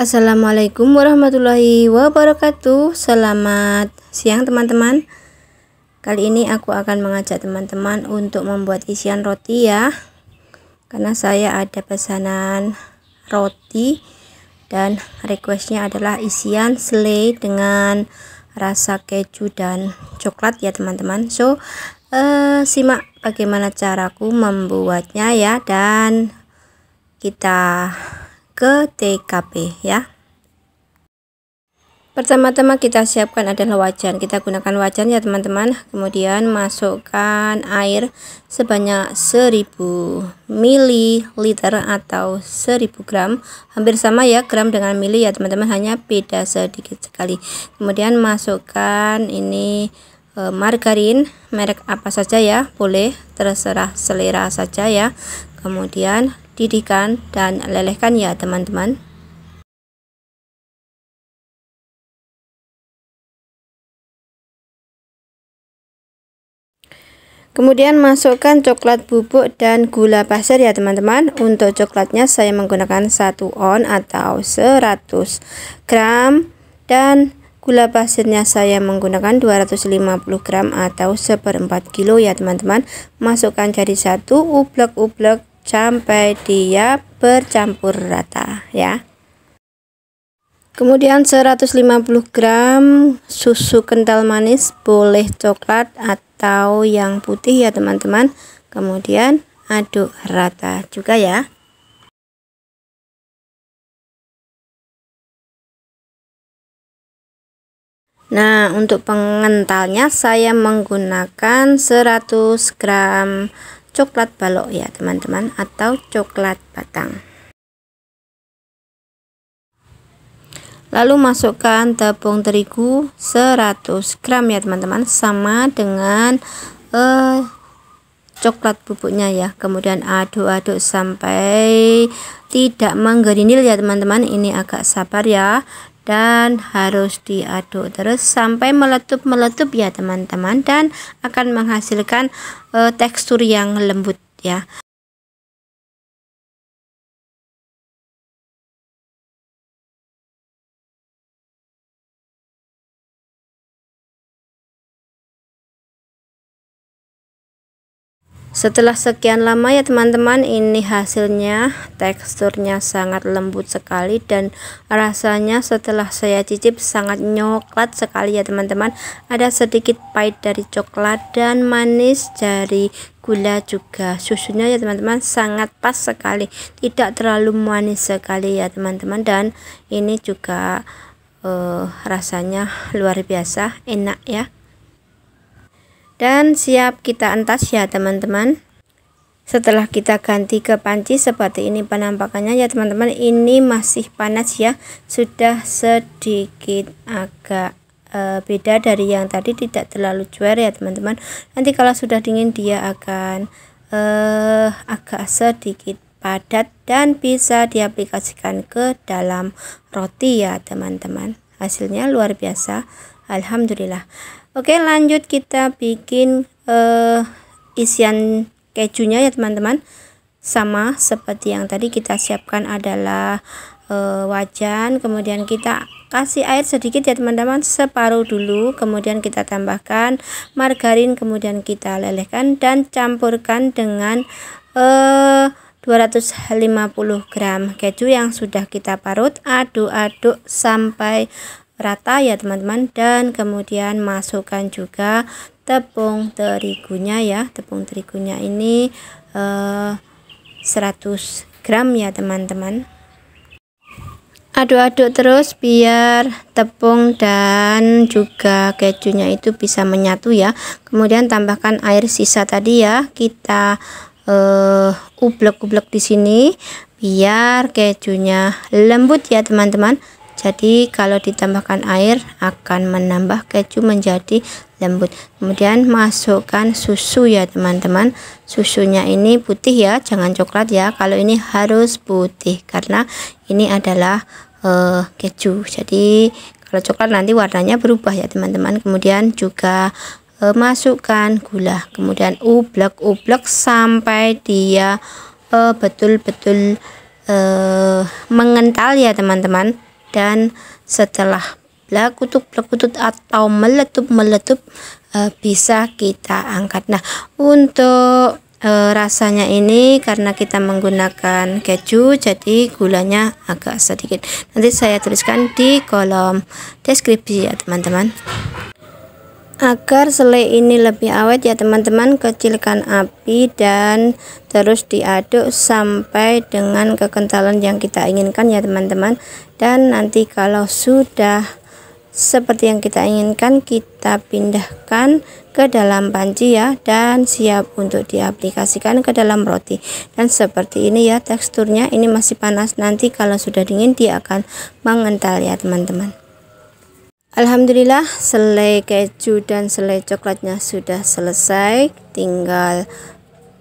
Assalamualaikum warahmatullahi wabarakatuh Selamat siang teman-teman Kali ini aku akan mengajak teman-teman untuk membuat isian roti ya Karena saya ada pesanan roti Dan requestnya adalah isian selai dengan rasa keju dan coklat ya teman-teman So uh, simak bagaimana caraku membuatnya ya Dan kita ke TKP ya. Pertama-tama kita siapkan adalah wajan. Kita gunakan wajan ya teman-teman. Kemudian masukkan air sebanyak 1000 ml atau 1000 gram. Hampir sama ya gram dengan mili ya teman-teman, hanya beda sedikit sekali. Kemudian masukkan ini e, margarin, merek apa saja ya, boleh terserah selera saja ya. Kemudian didihkan dan lelehkan ya teman-teman. Kemudian masukkan coklat bubuk dan gula pasir ya teman-teman Untuk coklatnya saya menggunakan 1 on atau 100 gram Dan gula pasirnya saya menggunakan 250 gram atau seperempat kilo ya teman-teman Masukkan jadi satu ublek-ublek sampai dia bercampur rata ya. Kemudian 150 gram susu kental manis boleh coklat atau yang putih ya teman-teman. Kemudian aduk rata juga ya. Nah, untuk pengentalnya saya menggunakan 100 gram coklat balok ya teman-teman atau coklat batang lalu masukkan tepung terigu 100 gram ya teman-teman sama dengan eh, coklat bubuknya ya kemudian aduk-aduk sampai tidak menggerindil ya teman-teman ini agak sabar ya dan harus diaduk terus sampai meletup-meletup ya teman-teman dan akan menghasilkan e, tekstur yang lembut ya setelah sekian lama ya teman-teman ini hasilnya teksturnya sangat lembut sekali dan rasanya setelah saya cicip sangat nyoklat sekali ya teman-teman ada sedikit pahit dari coklat dan manis dari gula juga susunya ya teman-teman sangat pas sekali tidak terlalu manis sekali ya teman-teman dan ini juga uh, rasanya luar biasa enak ya dan siap kita entas ya teman-teman setelah kita ganti ke panci seperti ini penampakannya ya teman-teman ini masih panas ya sudah sedikit agak e, beda dari yang tadi tidak terlalu cuer ya teman-teman nanti kalau sudah dingin dia akan e, agak sedikit padat dan bisa diaplikasikan ke dalam roti ya teman-teman hasilnya luar biasa alhamdulillah oke lanjut kita bikin uh, isian kejunya ya teman-teman sama seperti yang tadi kita siapkan adalah uh, wajan kemudian kita kasih air sedikit ya teman-teman separuh dulu kemudian kita tambahkan margarin kemudian kita lelehkan dan campurkan dengan eh, uh, 250 gram keju yang sudah kita parut aduk-aduk sampai rata ya teman-teman dan kemudian masukkan juga tepung terigunya ya tepung terigunya ini eh, 100 gram ya teman-teman aduk-aduk terus biar tepung dan juga kejunya itu bisa menyatu ya kemudian tambahkan air sisa tadi ya kita eh, ublek-ublek di sini biar kejunya lembut ya teman-teman jadi kalau ditambahkan air akan menambah keju menjadi lembut. Kemudian masukkan susu ya teman-teman. Susunya ini putih ya, jangan coklat ya. Kalau ini harus putih karena ini adalah uh, keju. Jadi kalau coklat nanti warnanya berubah ya teman-teman. Kemudian juga uh, masukkan gula. Kemudian ublek-ublek sampai dia eh, betul-betul uh, mengental ya teman-teman dan setelah blakutut-blakutut atau meletup-meletup e, bisa kita angkat. Nah, untuk e, rasanya ini karena kita menggunakan keju jadi gulanya agak sedikit. Nanti saya tuliskan di kolom deskripsi ya, teman-teman agar selai ini lebih awet ya teman-teman kecilkan api dan terus diaduk sampai dengan kekentalan yang kita inginkan ya teman-teman dan nanti kalau sudah seperti yang kita inginkan kita pindahkan ke dalam panci ya dan siap untuk diaplikasikan ke dalam roti dan seperti ini ya teksturnya ini masih panas nanti kalau sudah dingin dia akan mengental ya teman-teman Alhamdulillah selai keju dan selai coklatnya sudah selesai tinggal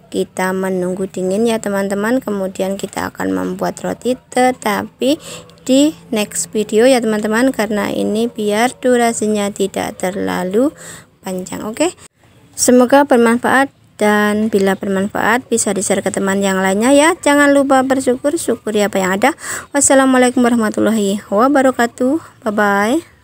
kita menunggu dingin ya teman-teman kemudian kita akan membuat roti tetapi di next video ya teman-teman karena ini biar durasinya tidak terlalu panjang oke okay? semoga bermanfaat dan bila bermanfaat bisa di-share ke teman yang lainnya ya jangan lupa bersyukur syukuri apa ya, yang ada wassalamualaikum warahmatullahi wabarakatuh bye bye